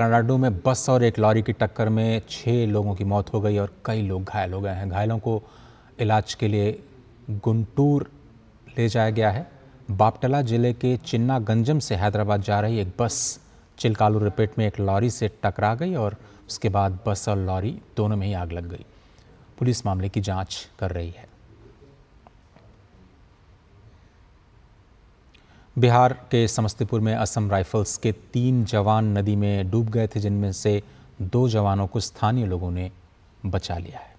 तमिलनाडु में बस और एक लॉरी की टक्कर में छः लोगों की मौत हो गई और कई लोग घायल हो गए हैं घायलों को इलाज के लिए गुंटूर ले जाया गया है बापटला जिले के चिन्ना गंजम से हैदराबाद जा रही एक बस चिलकालू रिपेट में एक लॉरी से टकरा गई और उसके बाद बस और लॉरी दोनों में ही आग लग गई पुलिस मामले की जांच कर रही है बिहार के समस्तीपुर में असम राइफल्स के तीन जवान नदी में डूब गए थे जिनमें से दो जवानों को स्थानीय लोगों ने बचा लिया है